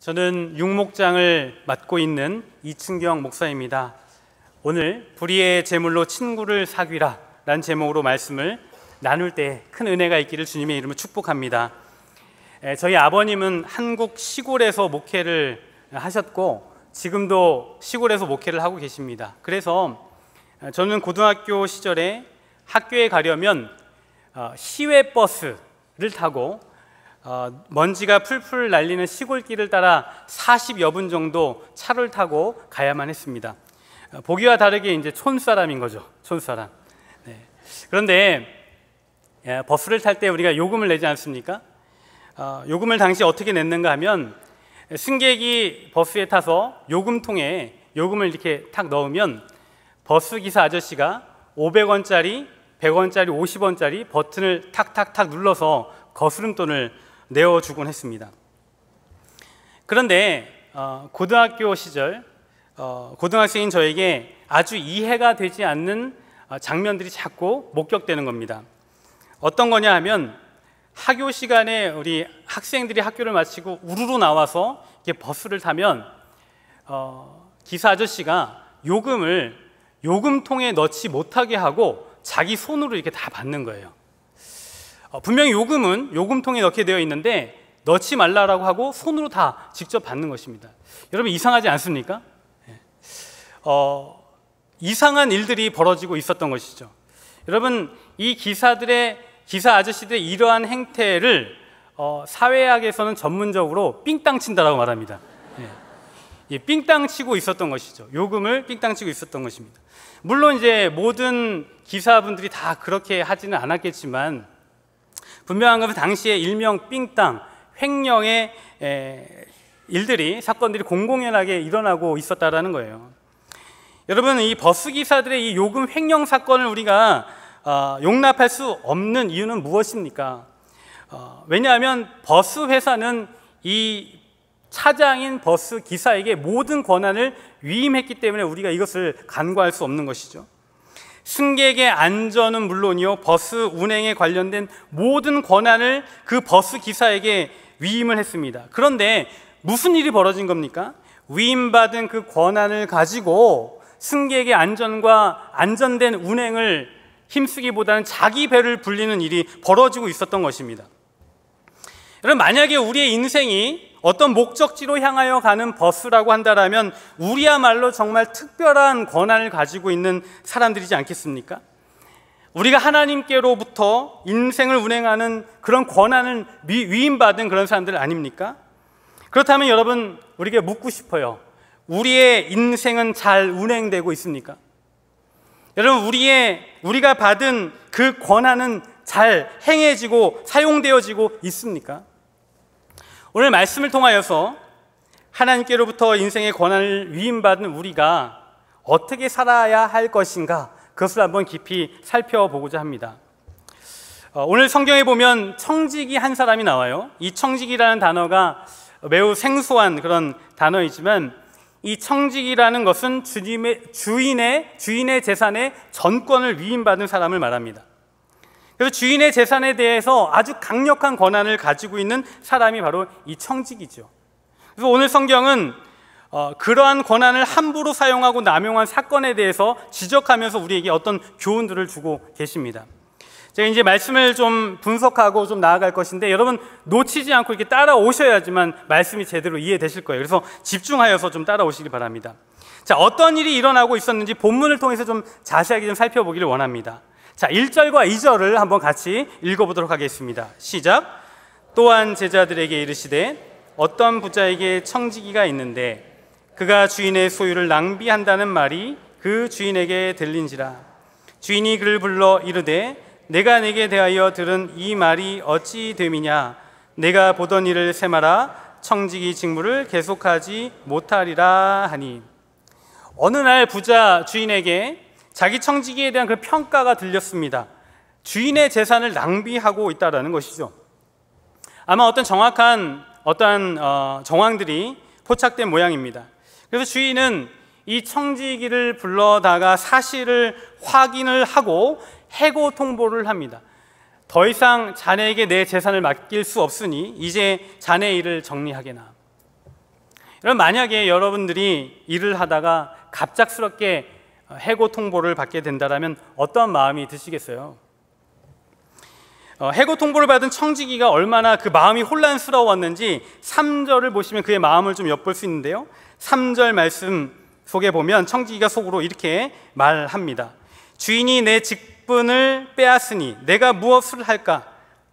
저는 육목장을 맡고 있는 이춘경 목사입니다. 오늘 불의의 제물로 친구를 사귀라 라 제목으로 말씀을 나눌 때 큰 은혜가 있기를 주님의 이름으로 축복합니다. 저희 아버님은 한국 시골에서 목회를 하셨고 지금도 시골에서 목회를 하고 계십니다. 그래서 저는 고등학교 시절에 학교에 가려면 어, 시외 버스를 타고 어, 먼지가 풀풀 날리는 시골길을 따라 40여 분 정도 차를 타고 가야만 했습니다. 어, 보기와 다르게 이제 촌사람인 거죠. 촌사람. 네. 그런데 예, 버스를 탈 때 우리가 요금을 내지 않습니까? 어, 요금을 당시 어떻게 냈는가 하면 승객이 버스에 타서 요금통에 요금을 이렇게 탁 넣으면 버스 기사 아저씨가 500원짜리, 100원짜리, 50원짜리 버튼을 탁탁탁 눌러서 거스름돈을 내어주곤 했습니다. 그런데 어, 고등학교 시절 어, 고등학생인 저에게 아주 이해가 되지 않는 어, 장면들이 자꾸 목격되는 겁니다. 어떤 거냐 하면 학교 시간에 우리 학생들이 학교를 마치고 우르르 나와서 버스를 타면 어, 기사 아저씨가 요금을 요금통에 넣지 못하게 하고 자기 손으로 이렇게 다 받는 거예요. 어, 분명히 요금은 요금통에 넣게 되어 있는데 넣지 말라라고 하고 손으로 다 직접 받는 것입니다. 여러분 이상하지 않습니까? 예. 어, 이상한 일들이 벌어지고 있었던 것이죠. 여러분 이 기사들의 기사 아저씨들의 이러한 행태를 어, 사회학에서는 전문적으로 삥땅 친다라고 말합니다. 예, 삥땅 치고 있었던 것이죠. 요금을 삥땅 치고 있었던 것입니다. 물론 이제 모든 기사분들이 다 그렇게 하지는 않았겠지만 분명한 것은 당시에 일명 삥땅, 횡령의 일들이 사건들이 공공연하게 일어나고 있었다라는 거예요. 여러분 이 버스 기사들의 이 요금 횡령 사건을 우리가 어, 용납할 수 없는 이유는 무엇입니까? 어, 왜냐하면 버스 회사는 이 차장인 버스 기사에게 모든 권한을 위임했기 때문에 우리가 이것을 간과할 수 없는 것이죠. 승객의 안전은 물론이요 버스 운행에 관련된 모든 권한을 그 버스 기사에게 위임을 했습니다. 그런데 무슨 일이 벌어진 겁니까? 위임받은 그 권한을 가지고 승객의 안전과 안전된 운행을 힘쓰기보다는 자기 배를 불리는 일이 벌어지고 있었던 것입니다. 여러분 만약에 우리의 인생이 어떤 목적지로 향하여 가는 버스라고 한다라면 우리야말로 정말 특별한 권한을 가지고 있는 사람들이지 않겠습니까? 우리가 하나님께로부터 인생을 운행하는 그런 권한을 위임받은 그런 사람들 아닙니까? 그렇다면 여러분, 우리에게 묻고 싶어요. 우리의 인생은 잘 운행되고 있습니까? 여러분, 우리의, 우리가 받은 그 권한은 잘 행해지고 사용되어지고 있습니까? 오늘 말씀을 통하여서 하나님께로부터 인생의 권한을 위임받은 우리가 어떻게 살아야 할 것인가 그것을 한번 깊이 살펴보고자 합니다. 어, 오늘 성경에 보면 청지기 한 사람이 나와요. 이 청지기라는 단어가 매우 생소한 그런 단어이지만 이 청직이라는 것은 주님의 주인의 주인의 재산의 전권을 위임받은 사람을 말합니다. 그래서 주인의 재산에 대해서 아주 강력한 권한을 가지고 있는 사람이 바로 이 청직이죠. 그래서 오늘 성경은 어, 그러한 권한을 함부로 사용하고 남용한 사건에 대해서 지적하면서 우리에게 어떤 교훈들을 주고 계십니다. 제가 이제 말씀을 좀 분석하고 좀 나아갈 것인데 여러분 놓치지 않고 이렇게 따라오셔야지만 말씀이 제대로 이해되실 거예요. 그래서 집중하여서 좀 따라오시기 바랍니다. 자, 어떤 일이 일어나고 있었는지 본문을 통해서 좀 자세하게 좀 살펴보기를 원합니다. 자, 1절과 2절을 한번 같이 읽어보도록 하겠습니다. 시작. 또한 제자들에게 이르시되 어떤 부자에게 청지기가 있는데 그가 주인의 소유를 낭비한다는 말이 그 주인에게 들린지라 주인이 그를 불러 이르되 내가 내게 대하여 들은 이 말이 어찌 됨이냐 내가 보던 일을 세마라 청지기 직무를 계속하지 못하리라 하니 어느 날 부자 주인에게 자기 청지기에 대한 그 평가가 들렸습니다. 주인의 재산을 낭비하고 있다라는 것이죠. 아마 어떤 정확한 어떠 어, 정황들이 포착된 모양입니다. 그래서 주인은 이 청지기를 불러다가 사실을 확인을 하고 해고 통보를 합니다. 더 이상 자네에게 내 재산을 맡길 수 없으니 이제 자네 일을 정리하게나. 여러분 만약에 여러분들이 일을 하다가 갑작스럽게 해고 통보를 받게 된다라면 어떠한 마음이 드시겠어요? 어, 해고 통보를 받은 청지기가 얼마나 그 마음이 혼란스러웠는지 3절을 보시면 그의 마음을 좀 엿볼 수 있는데요. 3절 말씀 속에 보면 청지기가 속으로 이렇게 말합니다. 주인이 내 직분을 빼앗으니 내가 무엇을 할까?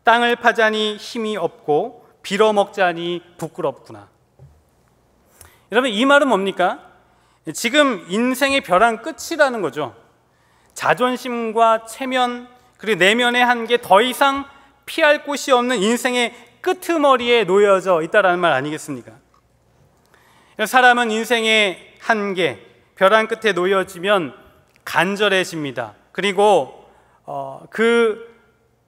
땅을 파자니 힘이 없고 빌어먹자니 부끄럽구나. 여러분 이 말은 뭡니까? 지금 인생의 벼랑 끝이라는 거죠. 자존심과 체면 그리고 내면의 한계 더 이상 피할 곳이 없는 인생의 끄머리에 놓여져 있다라는 말 아니겠습니까? 사람은 인생의 한계, 벼랑 끝에 놓여지면 간절해집니다. 그리고 어, 그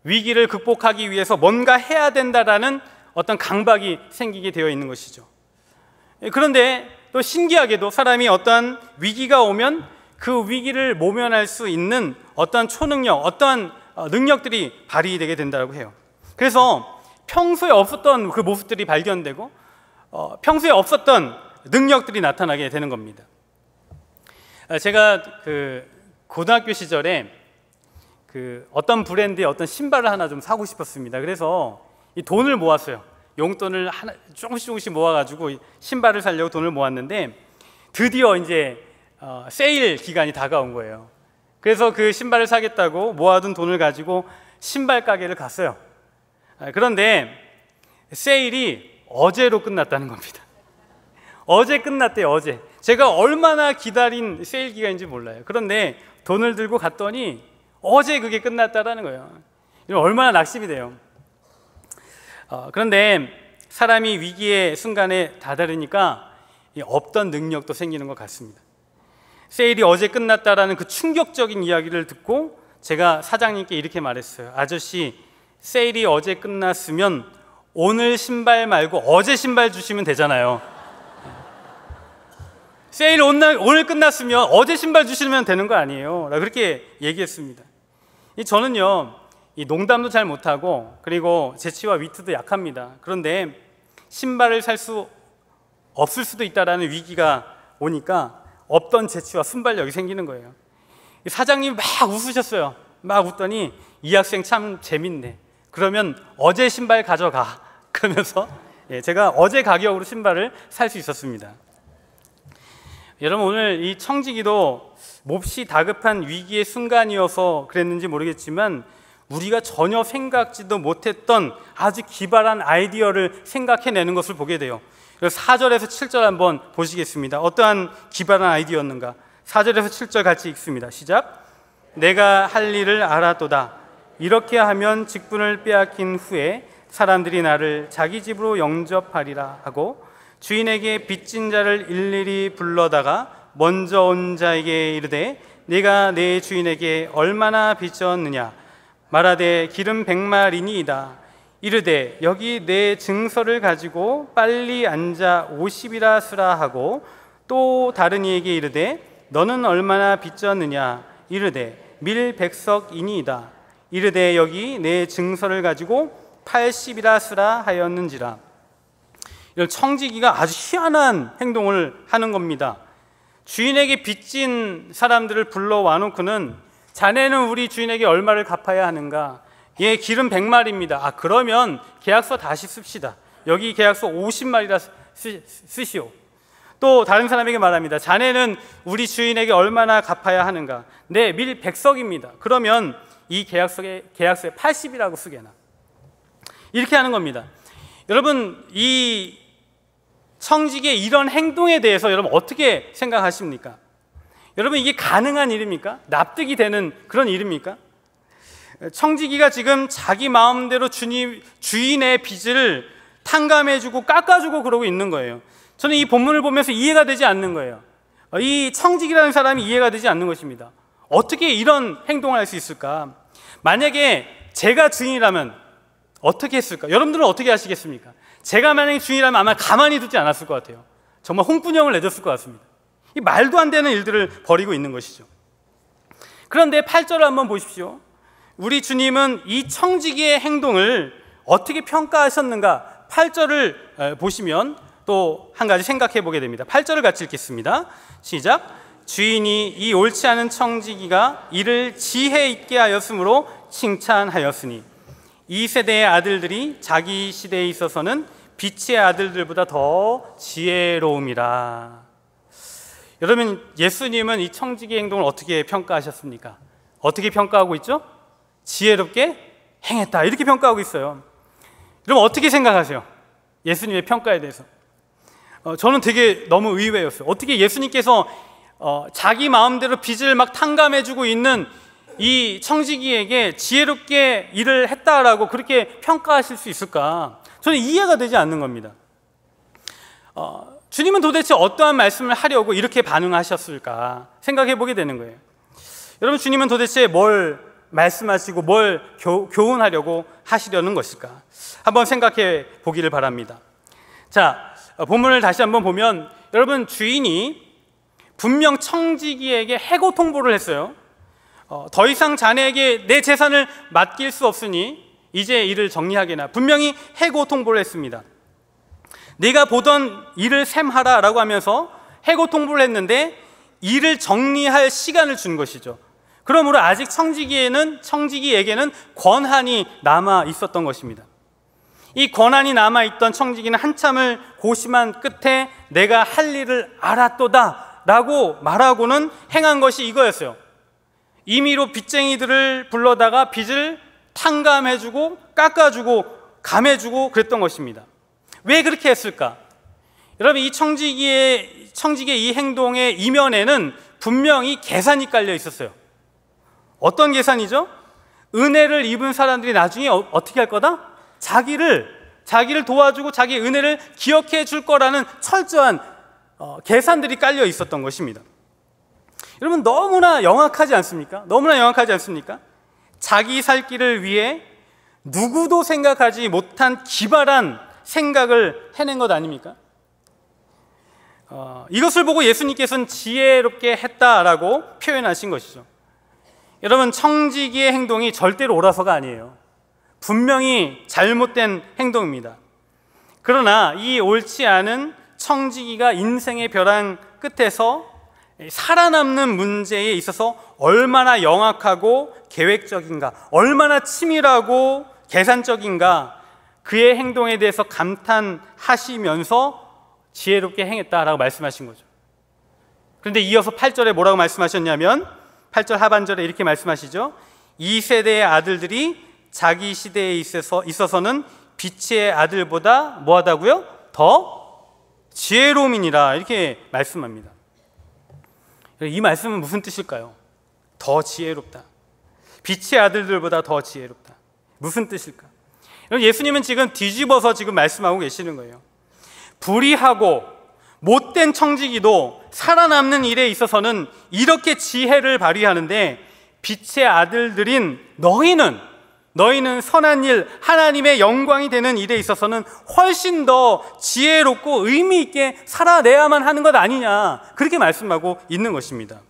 위기를 극복하기 위해서 뭔가 해야 된다라는 어떤 강박이 생기게 되어 있는 것이죠. 그런데 또 신기하게도 사람이 어떠한 위기가 오면 그 위기를 모면할 수 있는 어떠한 초능력, 어떠한 어, 능력들이 발휘되게 된다고 해요. 그래서 평소에 없었던 그 모습들이 발견되고 어, 평소에 없었던 능력들이 나타나게 되는 겁니다. 아, 제가 그 고등학교 시절에 그 어떤 브랜드의 어떤 신발을 하나 좀 사고 싶었습니다. 그래서 이 돈을 모았어요. 용돈을 하나, 조금씩 조금씩 모아가지고 신발을 살려고 돈을 모았는데 드디어 이제 어, 세일 기간이 다가온 거예요. 그래서 그 신발을 사겠다고 모아둔 돈을 가지고 신발 가게를 갔어요. 아, 그런데 세일이 어제로 끝났다는 겁니다. 어제 끝났대요, 어제. 제가 얼마나 기다린 세일 기간인지 몰라요. 그런데 돈을 들고 갔더니 어제 그게 끝났다라는 거예요. 얼마나 낙심이 돼요. 어, 그런데 사람이 위기의 순간에 다다르니까 없던 능력도 생기는 것 같습니다. 세일이 어제 끝났다라는 그 충격적인 이야기를 듣고 제가 사장님께 이렇게 말했어요. 아저씨, 세일이 어제 끝났으면 오늘 신발 말고 어제 신발 주시면 되잖아요. 세일 오늘, 오늘 끝났으면 어제 신발 주시면 되는 거 아니에요. 그렇게 얘기했습니다. 저는요, 이 농담도 잘 못하고 그리고 재치와 위트도 약합니다. 그런데 신발을 살 수 없을 수도 있다라는 위기가 오니까 없던 재치와 순발력이 생기는 거예요. 사장님이 막 웃으셨어요. 막 웃더니 이 학생 참 재밌네. 그러면 어제 신발 가져가. 그러면서 예, 제가 어제 가격으로 신발을 살 수 있었습니다. 여러분 오늘 이 청지기도 몹시 다급한 위기의 순간이어서 그랬는지 모르겠지만 우리가 전혀 생각지도 못했던 아주 기발한 아이디어를 생각해내는 것을 보게 돼요. 4절에서 7절 한번 보시겠습니다. 어떠한 기발한 아이디어였는가? 4절에서 7절 같이 읽습니다. 시작. 내가 할 일을 알아도다. 이렇게 하면 직분을 빼앗긴 후에 사람들이 나를 자기 집으로 영접하리라 하고 주인에게 빚진 자를 일일이 불러다가 먼저 온 자에게 이르되 네가 내 주인에게 얼마나 빚졌느냐 말하되 기름 백마리니이다 이르되 여기 내 증서를 가지고 빨리 앉아 오십이라 수라 하고 또 다른 이에게 이르되 너는 얼마나 빚졌느냐 이르되 밀 백석이니이다 이르되 여기 내 증서를 가지고 팔십이라 수라 하였는지라 이런 청지기가 아주 희한한 행동을 하는 겁니다 주인에게 빚진 사람들을 불러 와놓고는 자네는 우리 주인에게 얼마를 갚아야 하는가? 예, 기름 100마리입니다. 아, 그러면 계약서 다시 씁시다. 여기 계약서 50마리라 쓰, 쓰시오. 또 다른 사람에게 말합니다. 자네는 우리 주인에게 얼마나 갚아야 하는가? 네, 밀 100석입니다. 그러면 이 계약서에 계약서에 80이라고 쓰게나. 이렇게 하는 겁니다. 여러분, 이청지의 이런 행동에 대해서 여러분 어떻게 생각하십니까? 여러분 이게 가능한 일입니까? 납득이 되는 그런 일입니까? 청지기가 지금 자기 마음대로 주님 주인의 빚을 탕감해주고 깎아주고 그러고 있는 거예요. 저는 이 본문을 보면서 이해가 되지 않는 거예요. 이 청지기라는 사람이 이해가 되지 않는 것입니다. 어떻게 이런 행동을 할 수 있을까? 만약에 제가 주인이라면 어떻게 했을까? 여러분들은 어떻게 하시겠습니까? 제가 만약에 주인이라면 아마 가만히 두지 않았을 것 같아요. 정말 홍군형을 내줬을 것 같습니다. 이 말도 안 되는 일들을 벌이고 있는 것이죠. 그런데 8절을 한번 보십시오. 우리 주님은 이 청지기의 행동을 어떻게 평가하셨는가? 8절을 보시면 또 한 가지 생각해 보게 됩니다. 8절을 같이 읽겠습니다. 시작. 주인이 이 옳지 않은 청지기가 이를 지혜 있게 하였으므로 칭찬하였으니 이 세대의 아들들이 자기 시대에 있어서는 빛의 아들들보다 더 지혜로움이라. 여러분 예수님은 이 청지기 행동을 어떻게 평가하셨습니까? 어떻게 평가하고 있죠? 지혜롭게 행했다 이렇게 평가하고 있어요. 여러 어떻게 생각하세요? 예수님의 평가에 대해서 어, 저는 되게 너무 의외였어요. 어떻게 예수님께서 어, 자기 마음대로 빚을 막 탕감해주고 있는 이 청지기에게 지혜롭게 일을 했다라고 그렇게 평가하실 수 있을까? 저는 이해가 되지 않는 겁니다. 어, 주님은 도대체 어떠한 말씀을 하려고 이렇게 반응하셨을까 생각해 보게 되는 거예요. 여러분, 주님은 도대체 뭘 말씀하시고 뭘 교, 훈하려고 하시려는 것일까? 한번 생각해 보기를 바랍니다. 자, 어, 본문을 다시 한번 보면 여러분 주인이 분명 청지기에게 해고 통보를 했어요. 어, 더 이상 자네에게 내 재산을 맡길 수 없으니 이제 일을 정리하게나 분명히 해고 통보를 했습니다. 내가 보던 일을 샘하라 라고 하면서 해고 통보를 했는데 일을 정리할 시간을 준 것이죠. 그러므로 아직 청지기에는 청지기에게는 권한이 남아 있었던 것입니다. 이 권한이 남아 있던 청지기는 한참을 고심한 끝에 내가 할 일을 알았도다라고 말하고는 행한 것이 이거였어요. 임의로 빚쟁이들을 불러다가 빚을 탕감해주고 깎아주고 감해주고 그랬던 것입니다. 왜 그렇게 했을까? 여러분 이 청지기의 청지기의 이 행동의 이면에는 분명히 계산이 깔려 있었어요. 어떤 계산이죠? 은혜를 입은 사람들이 나중에 어, 어떻게 할 거다? 자기를 자기를 도와주고 자기 은혜를 기억해 줄 거라는 철저한 어, 계산들이 깔려 있었던 것입니다. 여러분 너무나 영악하지 않습니까? 너무나 영악하지 않습니까? 자기 살 길을 위해 누구도 생각하지 못한 기발한 생각을 해낸 것 아닙니까? 어, 이것을 보고 예수님께서는 지혜롭게 했다라고 표현하신 것이죠. 여러분, 청지기의 행동이 절대로 옳아서가 아니에요. 분명히 잘못된 행동입니다. 그러나 이 옳지 않은 청지기가 인생의 벼랑 끝에서 살아남는 문제에 있어서 얼마나 영악하고 계획적인가, 얼마나 치밀하고 계산적인가, 그의 행동에 대해서 감탄하시면서 지혜롭게 행했다라고 말씀하신 거죠. 그런데 이어서 8절에 뭐라고 말씀하셨냐면 8절 하반절에 이렇게 말씀하시죠. 이 세대의 아들들이 자기 시대에 있어서 있어서는 빛의 아들보다 뭐하다고요? 더 지혜로움이니라 이렇게 말씀합니다. 이 말씀은 무슨 뜻일까요? 더 지혜롭다. 빛의 아들들보다 더 지혜롭다. 무슨 뜻일까? 예수님은 지금 뒤집어서 지금 말씀하고 계시는 거예요. 불의하고 못된 청지기도 살아남는 일에 있어서는 이렇게 지혜를 발휘하는데 빛의 아들들인 너희는 너희는 선한 일, 하나님의 영광이 되는 일에 있어서는 훨씬 더 지혜롭고 의미 있게 살아내야만 하는 것 아니냐. 그렇게 말씀하고 있는 것입니다.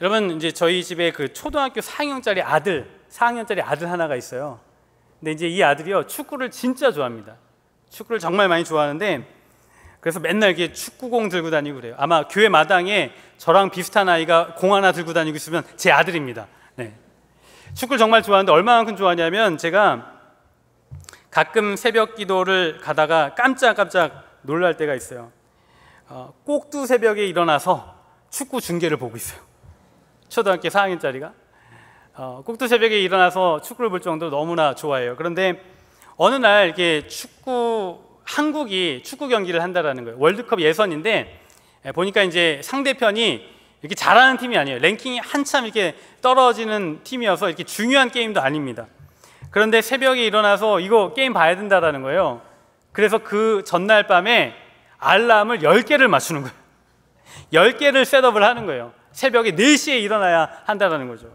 여러분, 이제 저희 집에 그 초등학교 4학년짜리 아들, 4학년짜리 아들 하나가 있어요. 근데 이제 이 아들이요 축구를 진짜 좋아합니다. 축구를 정말 많이 좋아하는데 그래서 맨날 이게 축구공 들고 다니고 그래요. 아마 교회 마당에 저랑 비슷한 아이가 공 하나 들고 다니고 있으면 제 아들입니다. 네. 축구를 정말 좋아하는데 얼마만큼 좋아하냐면 제가 가끔 새벽 기도를 가다가 깜짝깜짝 놀랄 때가 있어요. 어, 꼭두 새벽에 일어나서 축구 중계를 보고 있어요. 초등학교 4학년짜리가. 어, 꼭두 새벽에 일어나서 축구를 볼 정도로 너무나 좋아해요. 그런데 어느 날 이렇게 축구 한국이 축구 경기를 한다라는 거예요. 월드컵 예선인데 예, 보니까 이제 상대편이 이렇게 잘하는 팀이 아니에요. 랭킹이 한참 이렇게 떨어지는 팀이어서 이렇게 중요한 게임도 아닙니다. 그런데 새벽에 일어나서 이거 게임 봐야 된다라는 거예요. 그래서 그 전날 밤에 알람을 10개를 맞추는 거예요. 10개를 셋업을 하는 거예요. 새벽에 4시에 일어나야 한다라는 거죠.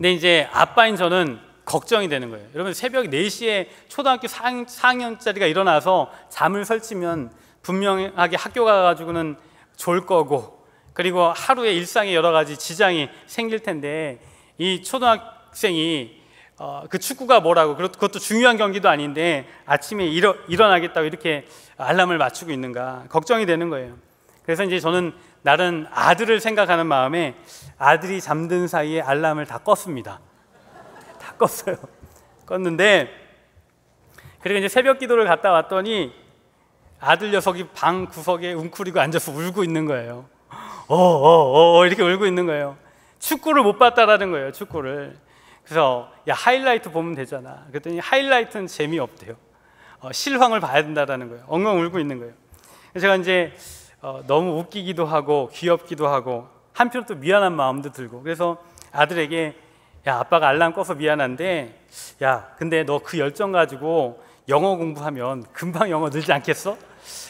근데 이제 아빠인 저는 걱정이 되는 거예요. 여러분 새벽 4시에 초등학교 4학년짜리가 일어나서 잠을 설치면 분명하게 학교 가가지고는 졸 거고 그리고 하루의 일상에 여러 가지 지장이 생길 텐데 이 초등학생이 어, 그 축구가 뭐라고 그것도 중요한 경기도 아닌데 아침에 일어, 일어나겠다고 이렇게 알람을 맞추고 있는가 걱정이 되는 거예요. 그래서 이제 저는 나름 아들을 생각하는 마음에 아들이 잠든 사이에 알람을 다 껐습니다. 다 껐어요. 껐는데 그리고 이제 새벽 기도를 갔다 왔더니 아들 녀석이 방 구석에 웅크리고 앉아서 울고 있는 거예요. 어어어 어, 어, 어, 이렇게 울고 있는 거예요. 축구를 못 봤다라는 거예요. 축구를. 그래서 야 하이라이트 보면 되잖아. 그랬더니 하이라이트는 재미없대요. 어, 실황을 봐야 된다라는 거예요. 엉엉 울고 있는 거예요. 제가 이제 어, 너무 웃기기도 하고 귀엽기도 하고 한편 또 미안한 마음도 들고 그래서 아들에게 야 아빠가 알람 꺼서 미안한데 야 근데 너 그 열정 가지고 영어 공부하면 금방 영어 늘지 않겠어?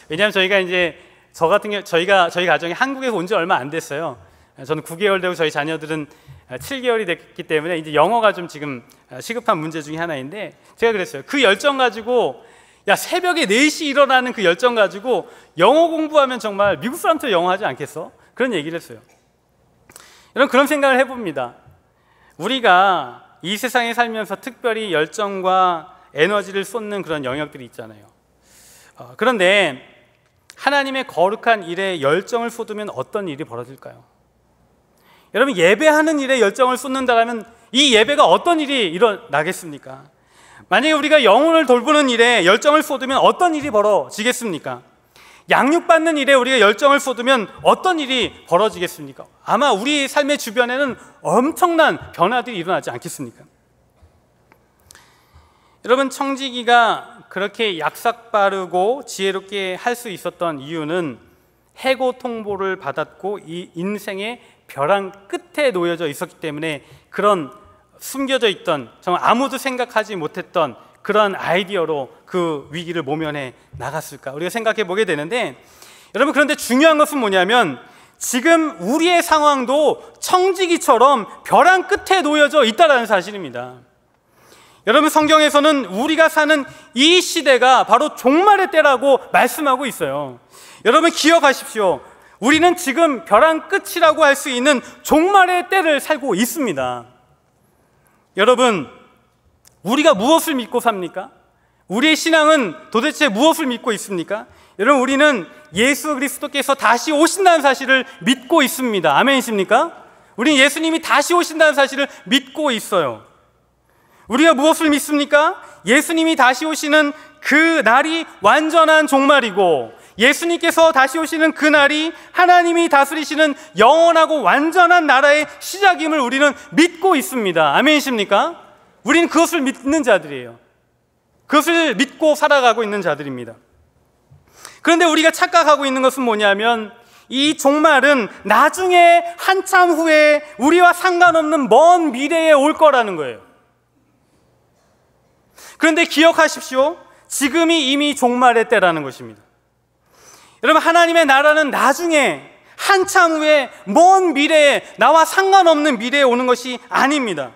왜냐하면 저희가 이제 저 같은 경우 저희가 저희 가정이 한국에서 온 지 얼마 안 됐어요. 저는 9개월 되고 저희 자녀들은 7개월이 됐기 때문에 이제 영어가 좀 지금 시급한 문제 중에 하나인데 제가 그랬어요. 그 열정 가지고 야 새벽에 4시 일어나는 그 열정 가지고 영어 공부하면 정말 미국 사람처럼 영어 하지 않겠어? 그런 얘기를 했어요. 여러분 그런 생각을 해봅니다. 우리가 이 세상에 살면서 특별히 열정과 에너지를 쏟는 그런 영역들이 있잖아요. 어, 그런데 하나님의 거룩한 일에 열정을 쏟으면 어떤 일이 벌어질까요? 여러분 예배하는 일에 열정을 쏟는다면이 예배가 어떤 일이 일어나겠습니까? 만약에 우리가 영혼을 돌보는 일에 열정을 쏟으면 어떤 일이 벌어지겠습니까? 양육받는 일에 우리가 열정을 쏟으면 어떤 일이 벌어지겠습니까? 아마 우리 삶의 주변에는 엄청난 변화들이 일어나지 않겠습니까? 여러분, 청지기가 그렇게 약삭 빠르고 지혜롭게 할 수 있었던 이유는 해고 통보를 받았고 이 인생의 벼랑 끝에 놓여져 있었기 때문에 그런 숨겨져 있던 정말 아무도 생각하지 못했던 그런 아이디어로 그 위기를 모면해 나갔을까 우리가 생각해 보게 되는데 여러분 그런데 중요한 것은 뭐냐면 지금 우리의 상황도 청지기처럼 벼랑 끝에 놓여져 있다는 사실입니다. 여러분 성경에서는 우리가 사는 이 시대가 바로 종말의 때라고 말씀하고 있어요. 여러분 기억하십시오. 우리는 지금 벼랑 끝이라고 할 수 있는 종말의 때를 살고 있습니다. 여러분 우리가 무엇을 믿고 삽니까? 우리의 신앙은 도대체 무엇을 믿고 있습니까? 여러분 우리는 예수 그리스도께서 다시 오신다는 사실을 믿고 있습니다. 아멘이십니까? 우리는 예수님이 다시 오신다는 사실을 믿고 있어요. 우리가 무엇을 믿습니까? 예수님이 다시 오시는 그 날이 완전한 종말이고 예수님께서 다시 오시는 그 날이 하나님이 다스리시는 영원하고 완전한 나라의 시작임을 우리는 믿고 있습니다. 아멘이십니까? 우리는 그것을 믿는 자들이에요. 그것을 믿고 살아가고 있는 자들입니다. 그런데 우리가 착각하고 있는 것은 뭐냐면 이 종말은 나중에 한참 후에 우리와 상관없는 먼 미래에 올 거라는 거예요. 그런데 기억하십시오. 지금이 이미 종말의 때라는 것입니다. 여러분, 하나님의 나라는 나중에 한참 후에 먼 미래에 나와 상관없는 미래에 오는 것이 아닙니다.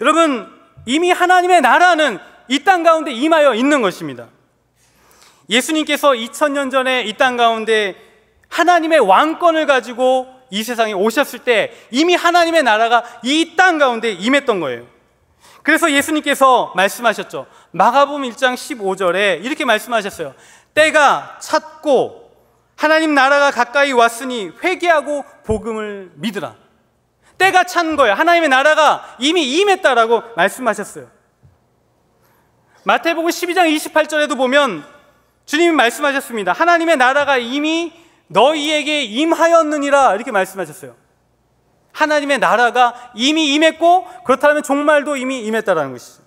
여러분, 이미 하나님의 나라는 이 땅 가운데 임하여 있는 것입니다. 예수님께서 2000년 전에 이 땅 가운데 하나님의 왕권을 가지고 이 세상에 오셨을 때 이미 하나님의 나라가 이 땅 가운데 임했던 거예요. 그래서 예수님께서 말씀하셨죠. 마가음 1장 15절에 이렇게 말씀하셨어요. 때가 찼고 하나님 나라가 가까이 왔으니 회개하고 복음을 믿으라. 때가 찬 거예요. 하나님의 나라가 이미 임했다라고 말씀하셨어요. 마태복음 12장 28절에도 보면 주님이 말씀하셨습니다. 하나님의 나라가 이미 너희에게 임하였느니라 이렇게 말씀하셨어요. 하나님의 나라가 이미 임했고 그렇다면 종말도 이미 임했다라는 것이죠.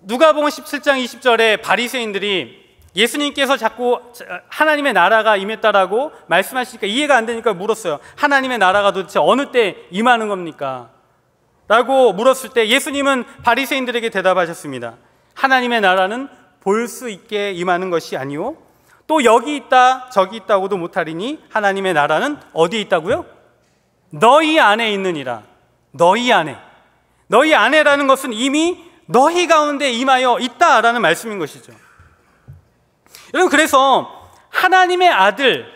누가복음 17장 20절에 바리새인들이 예수님께서 자꾸 하나님의 나라가 임했다라고 말씀하시니까 이해가 안 되니까 물었어요. 하나님의 나라가 도대체 어느 때 임하는 겁니까? 라고 물었을 때 예수님은 바리새인들에게 대답하셨습니다. 하나님의 나라는 볼 수 있게 임하는 것이 아니요. 또 여기 있다 저기 있다고도 못하리니 하나님의 나라는 어디 있다고요? 너희 안에 있느니라. 너희 안에. 너희 안에라는 것은 이미 너희 가운데 임하여 있다라는 말씀인 것이죠. 여러분 그래서 하나님의 아들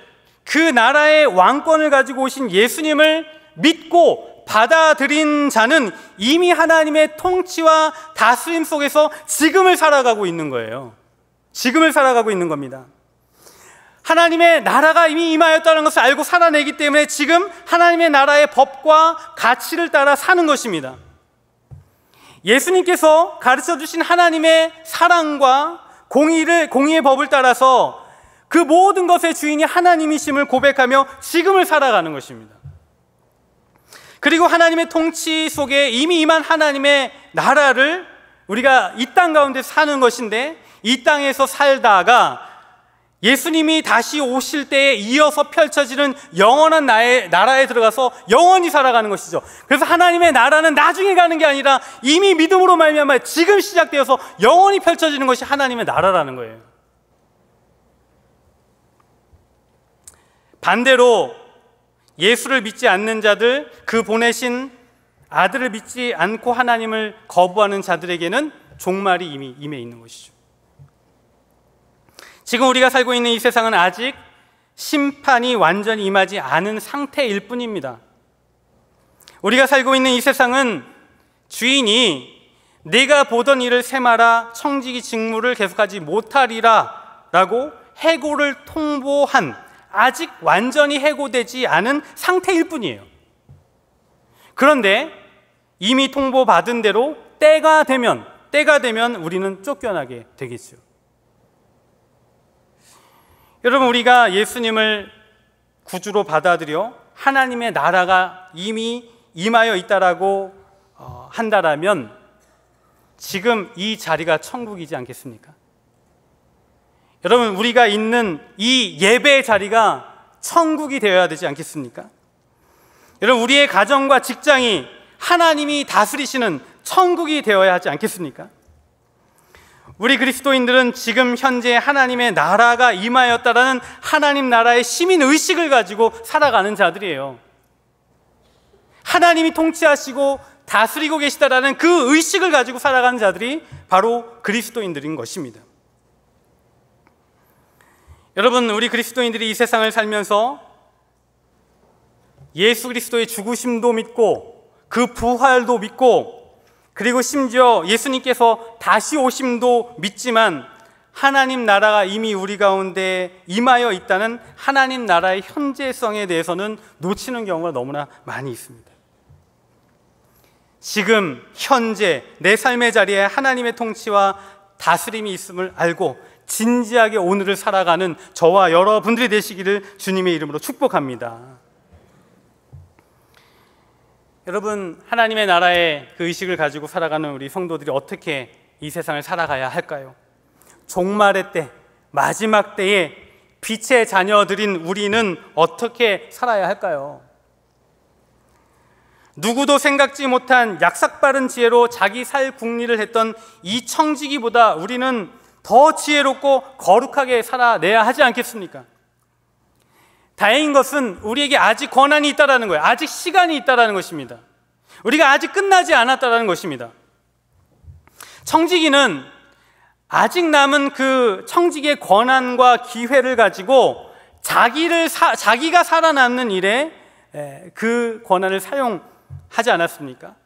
그 나라의 왕권을 가지고 오신 예수님을 믿고 받아들인 자는 이미 하나님의 통치와 다스림 속에서 지금을 살아가고 있는 거예요. 지금을 살아가고 있는 겁니다. 하나님의 나라가 이미 임하였다는 것을 알고 살아내기 때문에 지금 하나님의 나라의 법과 가치를 따라 사는 것입니다. 예수님께서 가르쳐 주신 하나님의 사랑과 공의를 공의의 법을 따라서 그 모든 것의 주인이 하나님이심을 고백하며 지금을 살아가는 것입니다. 그리고 하나님의 통치 속에 이미 임한 하나님의 나라를 우리가 이 땅 가운데 사는 것인데 이 땅에서 살다가 예수님이 다시 오실 때에 이어서 펼쳐지는 영원한 나의 나라에 들어가서 영원히 살아가는 것이죠. 그래서 하나님의 나라는 나중에 가는 게 아니라 이미 믿음으로 말미암아 지금 시작되어서 영원히 펼쳐지는 것이 하나님의 나라라는 거예요. 반대로 예수를 믿지 않는 자들, 그 보내신 아들을 믿지 않고 하나님을 거부하는 자들에게는 종말이 이미 임해 있는 것이죠. 지금 우리가 살고 있는 이 세상은 아직 심판이 완전히 임하지 않은 상태일 뿐입니다. 우리가 살고 있는 이 세상은 주인이 내가 보던 일을 세마라 청지기 직무를 계속하지 못하리라 라고 해고를 통보한 아직 완전히 해고되지 않은 상태일 뿐이에요. 그런데 이미 통보받은 대로 때가 되면 때가 되면 우리는 쫓겨나게 되겠죠. 여러분 우리가 예수님을 구주로 받아들여 하나님의 나라가 이미 임하여 있다라고 어, 한다라면 지금 이 자리가 천국이지 않겠습니까? 여러분 우리가 있는 이 예배 자리가 천국이 되어야 되지 않겠습니까? 여러분 우리의 가정과 직장이 하나님이 다스리시는 천국이 되어야 하지 않겠습니까? 우리 그리스도인들은 지금 현재 하나님의 나라가 임하였다라는 하나님 나라의 시민 의식을 가지고 살아가는 자들이에요. 하나님이 통치하시고 다스리고 계시다라는 그 의식을 가지고 살아가는 자들이 바로 그리스도인들인 것입니다. 여러분, 우리 그리스도인들이 이 세상을 살면서 예수 그리스도의 죽으심도 믿고 그 부활도 믿고 그리고 심지어 예수님께서 다시 오심도 믿지만 하나님 나라가 이미 우리 가운데 임하여 있다는 하나님 나라의 현재성에 대해서는 놓치는 경우가 너무나 많이 있습니다. 지금 현재 내 삶의 자리에 하나님의 통치와 다스림이 있음을 알고 진지하게 오늘을 살아가는 저와 여러분들이 되시기를 주님의 이름으로 축복합니다. 여러분 하나님의 나라의 그 의식을 가지고 살아가는 우리 성도들이 어떻게 이 세상을 살아가야 할까요? 종말의 때 마지막 때에 빛의 자녀들인 우리는 어떻게 살아야 할까요? 누구도 생각지 못한 약삭빠른 지혜로 자기 살 국리를 했던 이 청지기보다 우리는 더 지혜롭고 거룩하게 살아내야 하지 않겠습니까? 다행인 것은 우리에게 아직 권한이 있다라는 거예요. 아직 시간이 있다라는 것입니다. 우리가 아직 끝나지 않았다라는 것입니다. 청지기는 아직 남은 그 청지기의 권한과 기회를 가지고 자기를 사, 자기가 살아남는 일에 그 권한을 사용하지 않았습니까?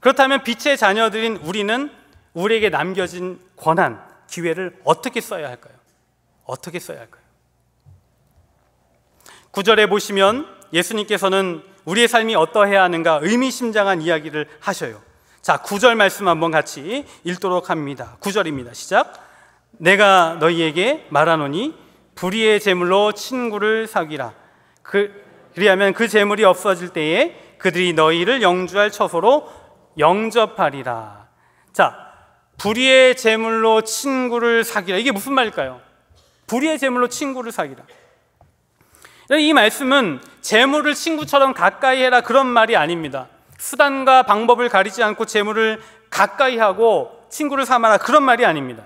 그렇다면 빛의 자녀들인 우리는 우리에게 남겨진 권한, 기회를 어떻게 써야 할까요? 어떻게 써야 할까요? 9절에 보시면 예수님께서는 우리의 삶이 어떠해야 하는가 의미심장한 이야기를 하셔요. 자, 9절 말씀 한번 같이 읽도록 합니다. 9절입니다. 시작. 내가 너희에게 말하노니 불의의 재물로 친구를 사귀라. 그, 그리하면 그 재물이 없어질 때에 그들이 너희를 영주할 처소로 영접하리라. 자, 불의의 재물로 친구를 사귀라. 이게 무슨 말일까요? 불의의 재물로 친구를 사귀라. 네, 이 말씀은 재물을 친구처럼 가까이 해라 그런 말이 아닙니다. 수단과 방법을 가리지 않고 재물을 가까이 하고 친구를 삼아라 그런 말이 아닙니다.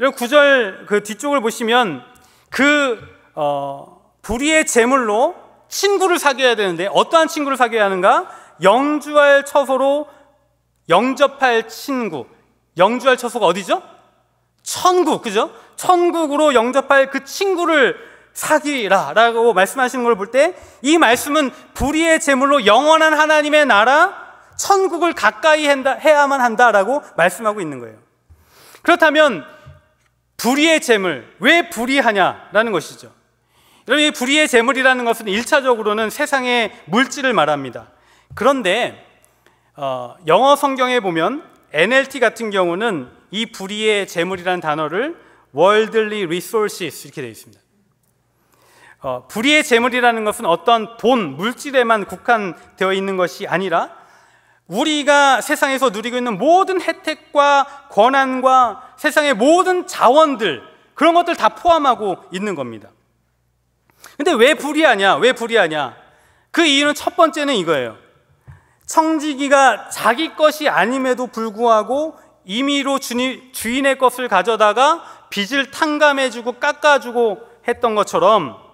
이런 구절 그 뒤쪽을 보시면 그 어, 불의의 재물로 친구를 사귀어야 되는데 어떠한 친구를 사귀어야 하는가? 영주할 처소로 영접할 친구. 영주할 처소가 어디죠? 천국, 그죠? 천국으로 영접할 그 친구를 사귀라라고 말씀하시는 걸 볼 때 이 말씀은 불의의 제물로 영원한 하나님의 나라 천국을 가까이 해야만 한다라고 말씀하고 있는 거예요. 그렇다면 불의의 제물 왜 불의하냐라는 것이죠. 여러분 이 불의의 제물이라는 것은 1차적으로는 세상의 물질을 말합니다. 그런데 어, 영어 성경에 보면 NLT 같은 경우는 이 불의의 재물이라는 단어를 worldly resources 이렇게 되어 있습니다. 어, 불의의 재물이라는 것은 어떤 돈, 물질에만 국한되어 있는 것이 아니라 우리가 세상에서 누리고 있는 모든 혜택과 권한과 세상의 모든 자원들 그런 것들 다 포함하고 있는 겁니다. 근데 왜 불의하냐? 왜 불의하냐? 그 이유는 첫 번째는 이거예요. 청지기가 자기 것이 아님에도 불구하고 임의로 주인의 것을 가져다가 빚을 탕감해주고 깎아주고 했던 것처럼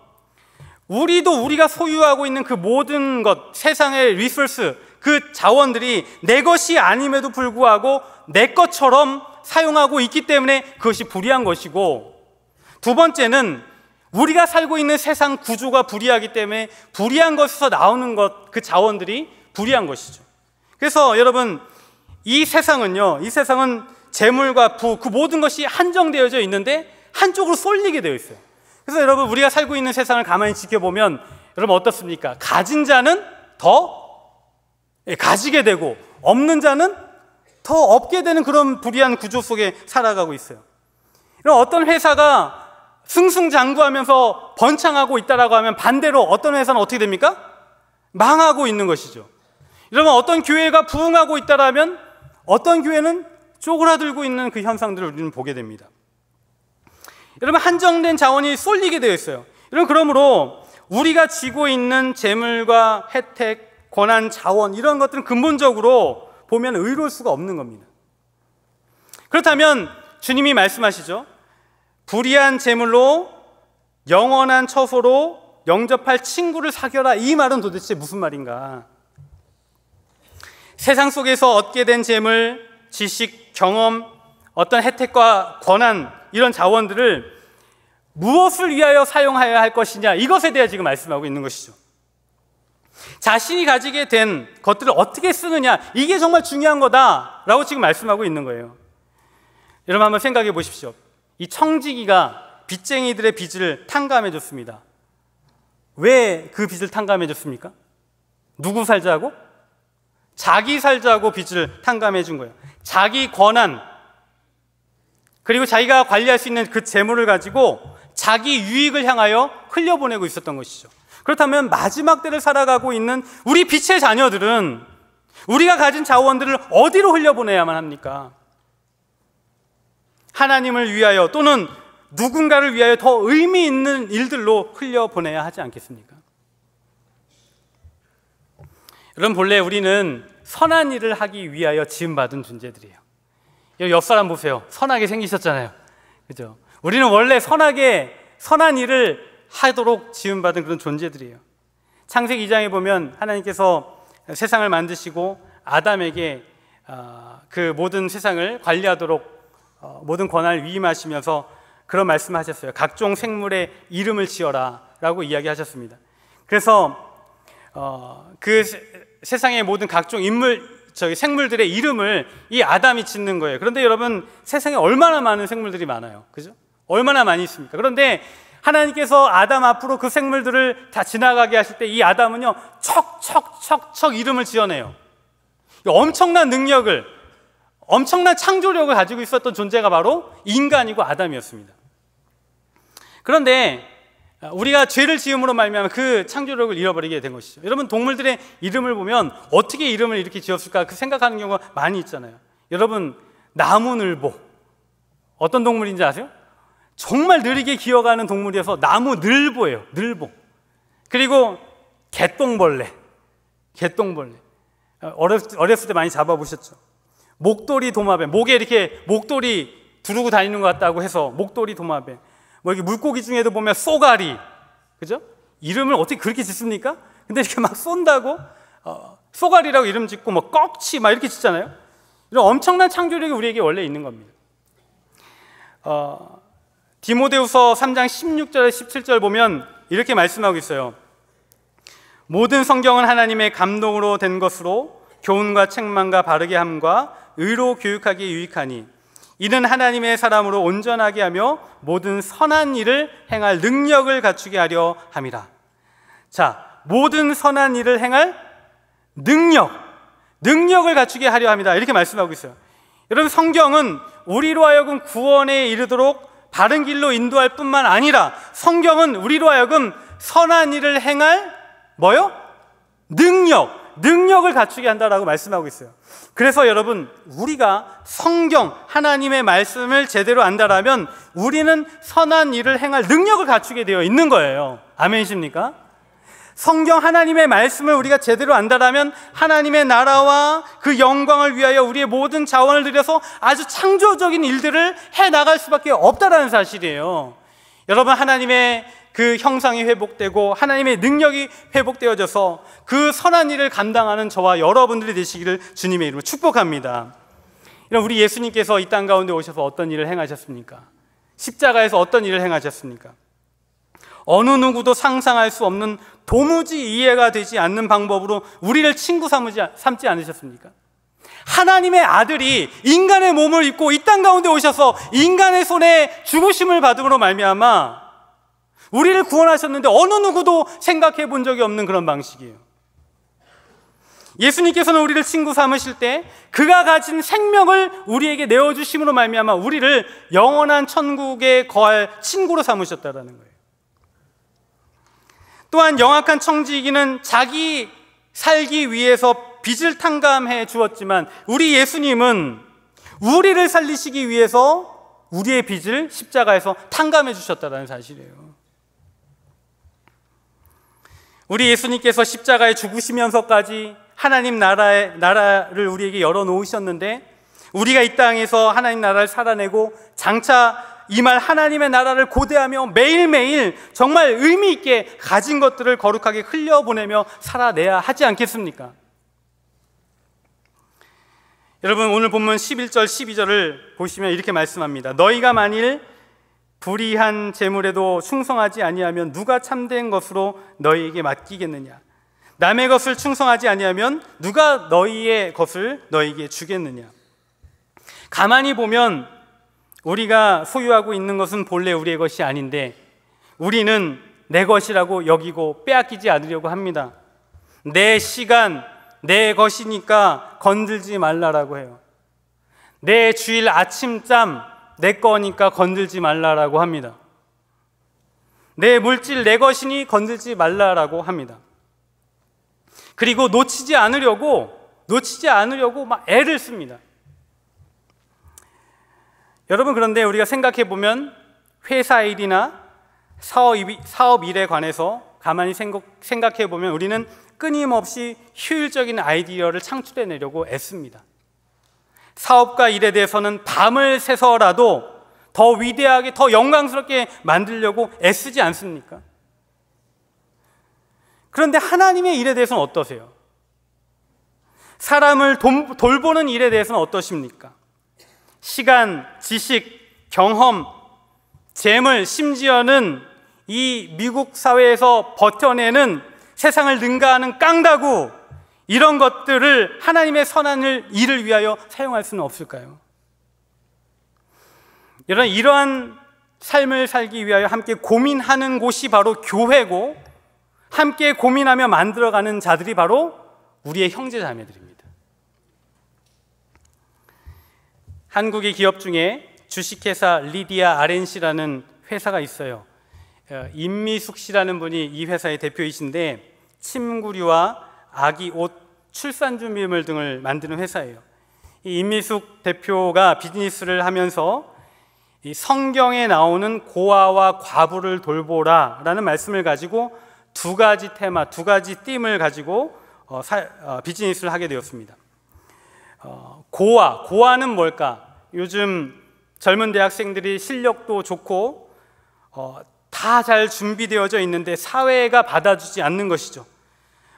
우리도 우리가 소유하고 있는 그 모든 것, 세상의 리소스, 그 자원들이 내 것이 아님에도 불구하고 내 것처럼 사용하고 있기 때문에 그것이 불의한 것이고 두 번째는 우리가 살고 있는 세상 구조가 불의하기 때문에 불의한 것에서 나오는 것, 그 자원들이 불의한 것이죠. 그래서 여러분, 이 세상은요, 이 세상은 재물과 부, 그 모든 것이 한정되어져 있는데 한쪽으로 쏠리게 되어 있어요. 그래서 여러분 우리가 살고 있는 세상을 가만히 지켜보면 여러분 어떻습니까? 가진 자는 더 예, 가지게 되고 없는 자는 더 없게 되는 그런 불의한 구조 속에 살아가고 있어요. 이런 어떤 회사가 승승장구하면서 번창하고 있다라고 하면 반대로 어떤 회사는 어떻게 됩니까? 망하고 있는 것이죠. 이러면 어떤 교회가 부흥하고 있다라면 어떤 교회는 쪼그라들고 있는 그 현상들을 우리는 보게 됩니다. 여러분 한정된 자원이 쏠리게 되어 있어요. 여러분 그러므로 우리가 지고 있는 재물과 혜택, 권한, 자원 이런 것들은 근본적으로 보면 의로울 수가 없는 겁니다. 그렇다면 주님이 말씀하시죠. 불의한 재물로 영원한 처소로 영접할 친구를 사겨라. 이 말은 도대체 무슨 말인가? 세상 속에서 얻게 된 재물, 지식, 경험, 어떤 혜택과 권한 이런 자원들을 무엇을 위하여 사용해야 할 것이냐 이것에 대해 지금 말씀하고 있는 것이죠. 자신이 가지게 된 것들을 어떻게 쓰느냐 이게 정말 중요한 거다라고 지금 말씀하고 있는 거예요. 여러분 한번 생각해 보십시오. 이 청지기가 빚쟁이들의 빚을 탕감해 줬습니다. 왜 그 빚을 탕감해 줬습니까? 누구 살자고? 자기 살자고 빚을 탕감해 준 거예요. 자기 권한, 그리고 자기가 관리할 수 있는 그 재물을 가지고 자기 유익을 향하여 흘려보내고 있었던 것이죠. 그렇다면 마지막 때를 살아가고 있는 우리 빛의 자녀들은 우리가 가진 자원들을 어디로 흘려보내야만 합니까? 하나님을 위하여 또는 누군가를 위하여 더 의미 있는 일들로 흘려보내야 하지 않겠습니까? 여러분, 본래 우리는 선한 일을 하기 위하여 지음받은 존재들이에요. 옆 사람 보세요. 선하게 생기셨잖아요. 그죠? 우리는 원래 선하게 선한 일을 하도록 지음받은 그런 존재들이에요. 창세기 2장에 보면 하나님께서 세상을 만드시고 아담에게 어, 그 모든 세상을 관리하도록 어, 모든 권한을 위임하시면서 그런 말씀하셨어요. 각종 생물의 이름을 지어라라고 이야기하셨습니다. 그래서 어, 그 세상의 모든 각종 인물 저기 생물들의 이름을 이 아담이 짓는 거예요. 그런데 여러분 세상에 얼마나 많은 생물들이 많아요. 그죠? 얼마나 많이 있습니까? 그런데 하나님께서 아담 앞으로 그 생물들을 다 지나가게 하실 때 이 아담은요, 척척척척 이름을 지어내요. 엄청난 능력을, 엄청난 창조력을 가지고 있었던 존재가 바로 인간이고 아담이었습니다. 그런데 아, 우리가 죄를 지음으로 말미암아 그 창조력을 잃어버리게 된 것이죠. 여러분 동물들의 이름을 보면 어떻게 이름을 이렇게 지었을까 그 생각하는 경우가 많이 있잖아요. 여러분 나무늘보 어떤 동물인지 아세요? 정말 느리게 기어가는 동물이어서 나무늘보예요. 늘보. 그리고 개똥벌레. 개똥벌레. 어, 어렸, 어렸을 때 많이 잡아보셨죠. 목도리 도마뱀. 목에 이렇게 목도리 두르고 다니는 것 같다고 해서 목도리 도마뱀. 뭐 여기 물고기 중에도 보면 쏘가리, 그죠? 이름을 어떻게 그렇게 짓습니까? 근데 이렇게 막 쏜다고 어, 쏘가리라고 이름 짓고 뭐 꺽치 막 이렇게 짓잖아요. 이런 엄청난 창조력이 우리에게 원래 있는 겁니다. 어, 디모데후서 3장 16절 17절 보면 이렇게 말씀하고 있어요. 모든 성경은 하나님의 감동으로 된 것으로 교훈과 책망과 바르게 함과 의로 교육하기에 유익하니 이는 하나님의 사람으로 온전하게 하며 모든 선한 일을 행할 능력을 갖추게 하려 함이라. 자, 모든 선한 일을 행할 능력, 능력을 갖추게 하려 합니다. 이렇게 말씀하고 있어요. 여러분, 성경은 우리로 하여금 구원에 이르도록 바른 길로 인도할 뿐만 아니라 성경은 우리로 하여금 선한 일을 행할 뭐요? 능력, 능력을 갖추게 한다라고 말씀하고 있어요. 그래서 여러분, 우리가 성경, 하나님의 말씀을 제대로 안다라면 우리는 선한 일을 행할 능력을 갖추게 되어 있는 거예요. 아멘이십니까? 성경 하나님의 말씀을 우리가 제대로 안다라면 하나님의 나라와 그 영광을 위하여 우리의 모든 자원을 들여서 아주 창조적인 일들을 해 나갈 수밖에 없다라는 사실이에요. 여러분, 하나님의 그 형상이 회복되고 하나님의 능력이 회복되어져서 그 선한 일을 감당하는 저와 여러분들이 되시기를 주님의 이름으로 축복합니다. 이런 우리 예수님께서 이 땅 가운데 오셔서 어떤 일을 행하셨습니까? 십자가에서 어떤 일을 행하셨습니까? 어느 누구도 상상할 수 없는 도무지 이해가 되지 않는 방법으로 우리를 친구 삼지, 않으셨습니까? 하나님의 아들이 인간의 몸을 입고 이 땅 가운데 오셔서 인간의 손에 죽으심을 받음으로 말미암아 우리를 구원하셨는데 어느 누구도 생각해 본 적이 없는 그런 방식이에요. 예수님께서는 우리를 친구 삼으실 때 그가 가진 생명을 우리에게 내어 주심으로 말미암아 우리를 영원한 천국에 거할 친구로 삼으셨다라는 거예요. 또한 영악한 청지기는 자기 살기 위해서 빚을 탕감해 주었지만 우리 예수님은 우리를 살리시기 위해서 우리의 빚을 십자가에서 탕감해 주셨다는 사실이에요. 우리 예수님께서 십자가에 죽으시면서까지 하나님 나라의, 나라를 우리에게 열어놓으셨는데 우리가 이 땅에서 하나님 나라를 살아내고 장차 이말 하나님의 나라를 고대하며 매일매일 정말 의미 있게 가진 것들을 거룩하게 흘려보내며 살아내야 하지 않겠습니까? 여러분 오늘 본문 11절 12절을 보시면 이렇게 말씀합니다. 너희가 만일 불의한 재물에도 충성하지 아니하면 누가 참된 것으로 너희에게 맡기겠느냐 남의 것을 충성하지 아니하면 누가 너희의 것을 너희에게 주겠느냐 가만히 보면 우리가 소유하고 있는 것은 본래 우리의 것이 아닌데 우리는 내 것이라고 여기고 빼앗기지 않으려고 합니다 내 시간, 내 것이니까 건들지 말라라고 해요 내 주일 아침잠, 내 거니까 건들지 말라라고 합니다. 내 물질 내 것이니 건들지 말라라고 합니다. 그리고 놓치지 않으려고 놓치지 않으려고 막 애를 씁니다. 여러분 그런데 우리가 생각해 보면 회사 일이나 사업, 사업 일에 관해서 가만히 생각해 보면 우리는 끊임없이 효율적인 아이디어를 창출해 내려고 애씁니다. 사업과 일에 대해서는 밤을 새서라도 더 위대하게, 더 영광스럽게 만들려고 애쓰지 않습니까? 그런데 하나님의 일에 대해서는 어떠세요? 사람을 돈, 돌보는 일에 대해서는 어떠십니까? 시간, 지식, 경험, 재물, 심지어는 이 미국 사회에서 버텨내는 세상을 능가하는 깡다구 이런 것들을 하나님의 선한 일을 위하여 사용할 수는 없을까요? 여러분 이러한 삶을 살기 위하여 함께 고민하는 곳이 바로 교회고 함께 고민하며 만들어가는 자들이 바로 우리의 형제 자매들입니다. 한국의 기업 중에 주식회사 리디아 아렌시라는 회사가 있어요. 어, 임미숙 씨라는 분이 이 회사의 대표이신데 침구류와 아기 옷, 출산 준비물 등을 만드는 회사예요. 이 임미숙 대표가 비즈니스를 하면서 성경에 나오는 고아와 과부를 돌보라라는 말씀을 가지고 두 가지 테마, 두 가지 띠을 가지고 어, 사, 어, 비즈니스를 하게 되었습니다. 어, 고아, 고아는 뭘까? 요즘 젊은 대학생들이 실력도 좋고 어, 다잘 준비되어져 있는데 사회가 받아주지 않는 것이죠.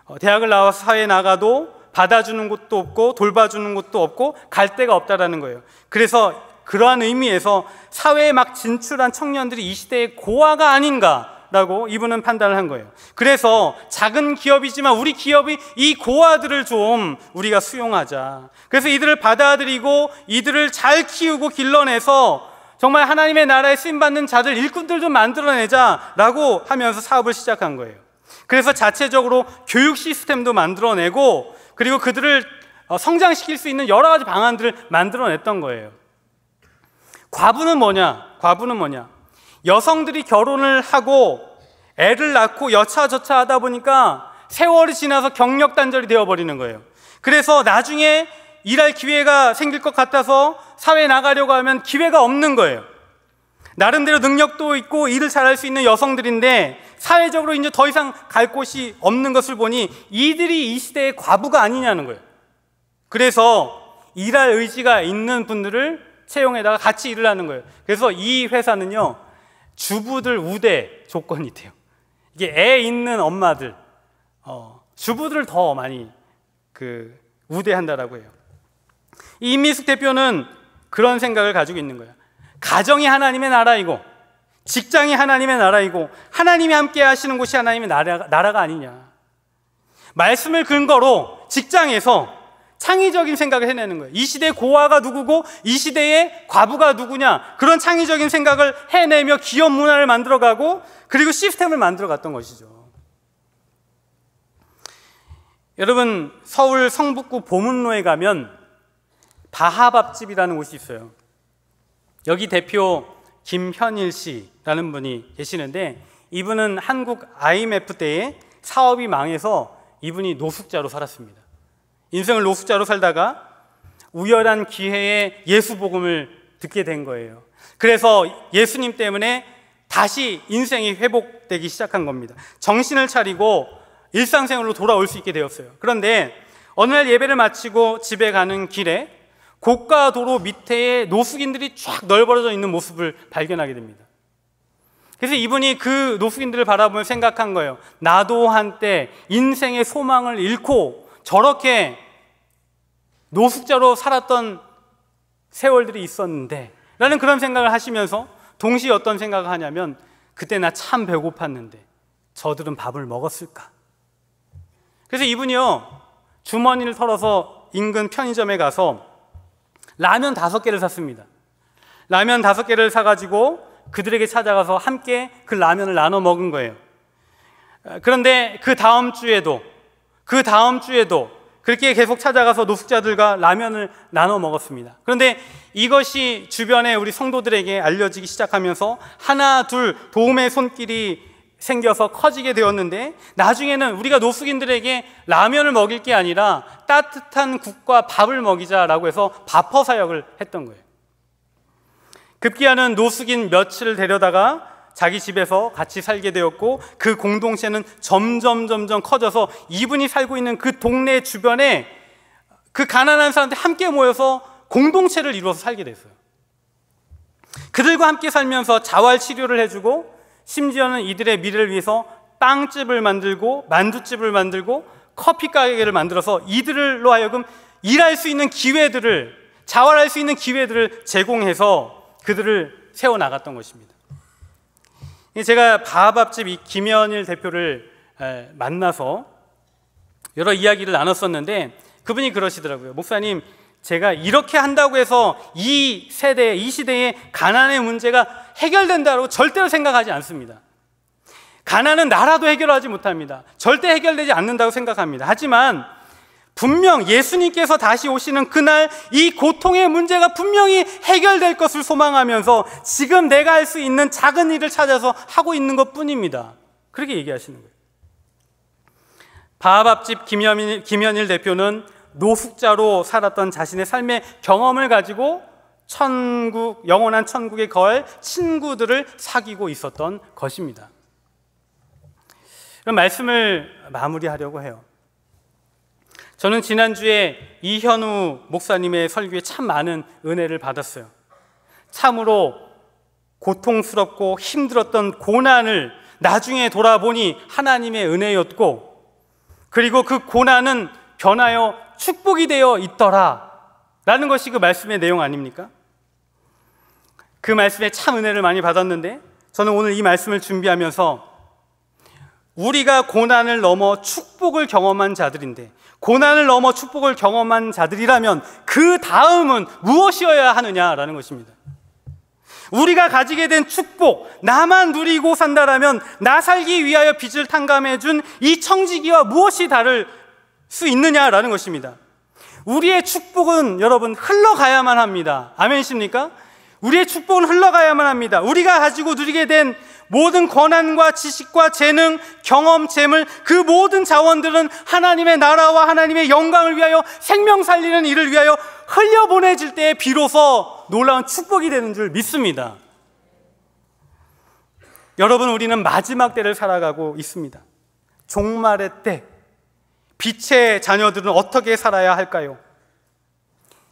어, 대학을 나와서 사회에 나가도 받아주는 곳도 없고 돌봐주는 곳도 없고 갈 데가 없다라는 거예요. 그래서 그러한 의미에서 사회에 막 진출한 청년들이 이 시대의 고아가 아닌가라고 이분은 판단을 한 거예요. 그래서 작은 기업이지만 우리 기업이 이 고아들을 좀 우리가 수용하자. 그래서 이들을 받아들이고 이들을 잘 키우고 길러내서 정말 하나님의 나라에 쓰임 받는 자들 일꾼들 좀 만들어내자라고 하면서 사업을 시작한 거예요. 그래서 자체적으로 교육 시스템도 만들어내고 그리고 그들을 어, 성장시킬 수 있는 여러 가지 방안들을 만들어냈던 거예요. 과부는 뭐냐? 과부는 뭐냐? 여성들이 결혼을 하고 애를 낳고 여차저차 하다 보니까 세월이 지나서 경력 단절이 되어버리는 거예요. 그래서 나중에 일할 기회가 생길 것 같아서 사회에 나가려고 하면 기회가 없는 거예요. 나름대로 능력도 있고 일을 잘할 수 있는 여성들인데 사회적으로 이제 더 이상 갈 곳이 없는 것을 보니 이들이 이 시대의 과부가 아니냐는 거예요. 그래서 일할 의지가 있는 분들을 채용에다가 같이 일을 하는 거예요. 그래서 이 회사는요, 주부들 우대 조건이 돼요. 이게 애 있는 엄마들, 어, 주부들을 더 많이 그 우대한다라고 해요. 이민숙 대표는 그런 생각을 가지고 있는 거예요. 가정이 하나님의 나라이고 직장이 하나님의 나라이고 하나님이 함께 하시는 곳이 하나님의 나라, 나라가 아니냐. 말씀을 근거로 직장에서 창의적인 생각을 해내는 거예요. 이 시대의 고아가 누구고 이 시대의 과부가 누구냐. 그런 창의적인 생각을 해내며 기업 문화를 만들어가고 그리고 시스템을 만들어갔던 것이죠. 여러분, 서울 성북구 보문로에 가면 바하밥집이라는 곳이 있어요. 여기 대표 김현일 씨라는 분이 계시는데 이분은 한국 IMF 때에 사업이 망해서 이분이 노숙자로 살았습니다. 인생을 노숙자로 살다가 우연한 기회에 예수 복음을 듣게 된 거예요. 그래서 예수님 때문에 다시 인생이 회복되기 시작한 겁니다. 정신을 차리고 일상생활로 돌아올 수 있게 되었어요. 그런데 어느 날 예배를 마치고 집에 가는 길에 고가 도로 밑에 노숙인들이 쫙널벌어져 있는 모습을 발견하게 됩니다. 그래서 이분이 그 노숙인들을 바라보며 생각한 거예요. 나도 한때 인생의 소망을 잃고 저렇게 노숙자로 살았던 세월들이 있었는데 라는 그런 생각을 하시면서 동시에 어떤 생각을 하냐면 그때 나 참 배고팠는데 저들은 밥을 먹었을까? 그래서 이분이요 주머니를 털어서 인근 편의점에 가서 라면 다섯 개를 샀습니다. 라면 다섯 개를 사가지고 그들에게 찾아가서 함께 그 라면을 나눠 먹은 거예요. 그런데 그 다음 주에도, 그 다음 주에도 그렇게 계속 찾아가서 노숙자들과 라면을 나눠 먹었습니다. 그런데 이것이 주변에 우리 성도들에게 알려지기 시작하면서 하나, 둘 도움의 손길이 생겨서 커지게 되었는데 나중에는 우리가 노숙인들에게 라면을 먹일 게 아니라 따뜻한 국과 밥을 먹이자라고 해서 밥퍼 사역을 했던 거예요. 급기야는 노숙인 며칠을 데려다가 자기 집에서 같이 살게 되었고 그 공동체는 점점 점점 커져서 이분이 살고 있는 그 동네 주변에 그 가난한 사람들 함께 모여서 공동체를 이루어서 살게 됐어요. 그들과 함께 살면서 자활 치료를 해주고 심지어는 이들의 미래를 위해서 빵집을 만들고 만두집을 만들고 커피 가게를 만들어서 이들로 하여금 일할 수 있는 기회들을 자활할 수 있는 기회들을 제공해서 그들을 세워 나갔던 것입니다. 제가 바밥집 이 김현일 대표를 만나서 여러 이야기를 나눴었는데 그분이 그러시더라고요. 목사님 제가 이렇게 한다고 해서 이 세대, 이 시대의 가난의 문제가 해결된다고 절대로 생각하지 않습니다. 가난은 나라도 해결하지 못합니다. 절대 해결되지 않는다고 생각합니다. 하지만 분명 예수님께서 다시 오시는 그날 이 고통의 문제가 분명히 해결될 것을 소망하면서 지금 내가 할 수 있는 작은 일을 찾아서 하고 있는 것 뿐입니다. 그렇게 얘기하시는 거예요. 바합집 김현일, 김현일 대표는 노숙자로 살았던 자신의 삶의 경험을 가지고 천국, 영원한 천국에 걸 친구들을 사귀고 있었던 것입니다. 그럼 말씀을 마무리하려고 해요. 저는 지난주에 이현우 목사님의 설교에 참 많은 은혜를 받았어요. 참으로 고통스럽고 힘들었던 고난을 나중에 돌아보니 하나님의 은혜였고, 그리고 그 고난은 변하여 축복이 되어 있더라. 라는 것이 그 말씀의 내용 아닙니까? 그 말씀에 참 은혜를 많이 받았는데 저는 오늘 이 말씀을 준비하면서 우리가 고난을 넘어 축복을 경험한 자들인데 고난을 넘어 축복을 경험한 자들이라면 그 다음은 무엇이어야 하느냐라는 것입니다. 우리가 가지게 된 축복, 나만 누리고 산다라면 나 살기 위하여 빚을 탕감해 준 이 청지기와 무엇이 다를 수 있느냐라는 것입니다. 우리의 축복은 여러분 흘러가야만 합니다. 아멘이십니까? 우리의 축복은 흘러가야만 합니다. 우리가 가지고 누리게 된 모든 권한과 지식과 재능, 경험, 재물, 그 모든 자원들은 하나님의 나라와 하나님의 영광을 위하여 생명 살리는 일을 위하여 흘려보내질 때에 비로소 놀라운 축복이 되는 줄 믿습니다. 여러분, 우리는 마지막 때를 살아가고 있습니다. 종말의 때. 빛의 자녀들은 어떻게 살아야 할까요?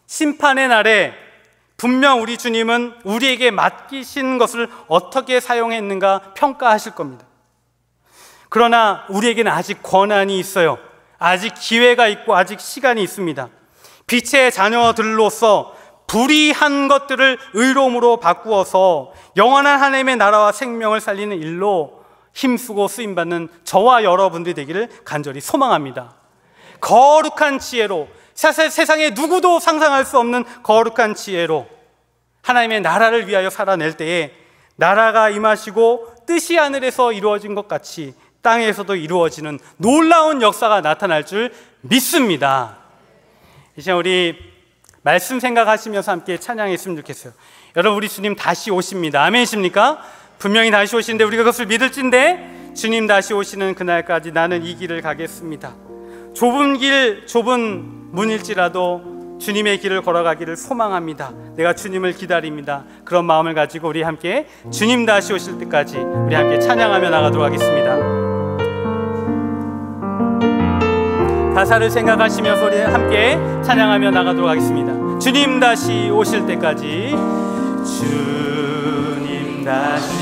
심판의 날에 분명 우리 주님은 우리에게 맡기신 것을 어떻게 사용했는가 평가하실 겁니다. 그러나 우리에게는 아직 권한이 있어요. 아직 기회가 있고 아직 시간이 있습니다. 빛의 자녀들로서 불의한 것들을 의로움으로 바꾸어서 영원한 하나님의 나라와 생명을 살리는 일로 힘쓰고 쓰임받는 저와 여러분들이 되기를 간절히 소망합니다. 거룩한 지혜로 세상에 누구도 상상할 수 없는 거룩한 지혜로 하나님의 나라를 위하여 살아낼 때에 나라가 임하시고 뜻이 하늘에서 이루어진 것 같이 땅에서도 이루어지는 놀라운 역사가 나타날 줄 믿습니다. 이제 우리 말씀 생각하시면서 함께 찬양했으면 좋겠어요. 여러분 우리 주님 다시 오십니다. 아멘이십니까? 분명히 다시 오시는데 우리가 그것을 믿을진데 주님 다시 오시는 그날까지 나는 이 길을 가겠습니다. 좁은 길, 좁은 문일지라도 주님의 길을 걸어가기를 소망합니다. 내가 주님을 기다립니다. 그런 마음을 가지고 우리 함께 주님 다시 오실 때까지 우리 함께 찬양하며 나가도록 하겠습니다. 가사를 생각하시면서 우리 함께 찬양하며 나가도록 하겠습니다. 주님 다시 오실 때까지 주님 다시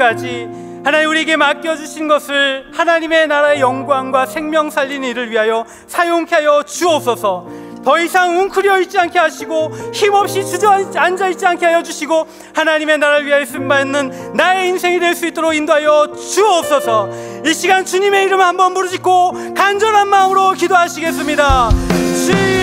끝까지 하나님 우리에게 맡겨주신 것을 하나님의 나라의 영광과 생명 살리는 일을 위하여 사용케 하여 주옵소서 더 이상 웅크려 있지 않게 하시고 힘없이 주저앉아 있지 않게 하여 주시고 하나님의 나라를 위하여 쓴받는 나의 인생이 될 수 있도록 인도하여 주옵소서 이 시간 주님의 이름 한번 부르짖고 간절한 마음으로 기도하시겠습니다 주